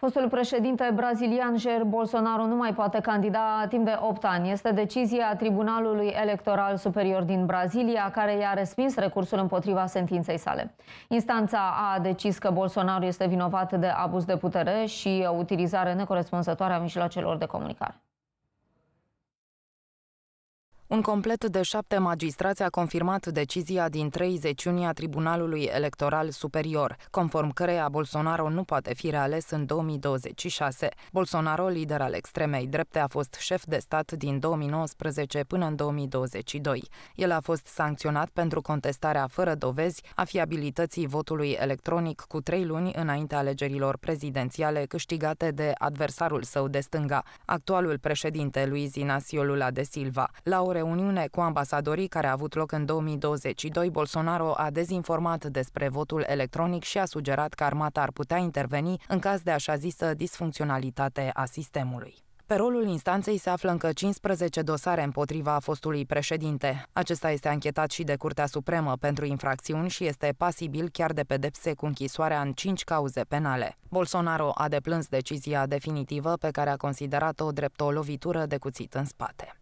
Fostul președinte brazilian Jair Bolsonaro nu mai poate candida timp de 8 ani. Este decizia Tribunalului Electoral Superior din Brazilia, care i-a respins recursul împotriva sentinței sale. Instanța a decis că Bolsonaro este vinovat de abuz de putere și utilizare necorespunzătoare a mijloacelor de comunicare. Un complet de șapte magistrați a confirmat decizia din 30 iunie a Tribunalului Electoral Superior, conform căreia Bolsonaro nu poate fi reales în 2026. Bolsonaro, lider al extremei drepte, a fost șef de stat din 2019 până în 2022. El a fost sancționat pentru contestarea fără dovezi a fiabilității votului electronic cu trei luni înainte alegerilor prezidențiale câștigate de adversarul său de stânga, actualul președinte Luiz Inácio Lula de da Silva. Laure reuniune cu ambasadorii care a avut loc în 2022, Bolsonaro a dezinformat despre votul electronic și a sugerat că armata ar putea interveni în caz de așa zisă disfuncționalitate a sistemului. Pe rolul instanței se află încă 15 dosare împotriva fostului președinte. Acesta este anchetat și de Curtea Supremă pentru infracțiuni și este pasibil chiar de pedepse cu închisoarea în 5 cauze penale. Bolsonaro a deplâns decizia definitivă pe care a considerat-o drept o lovitură de cuțit în spate.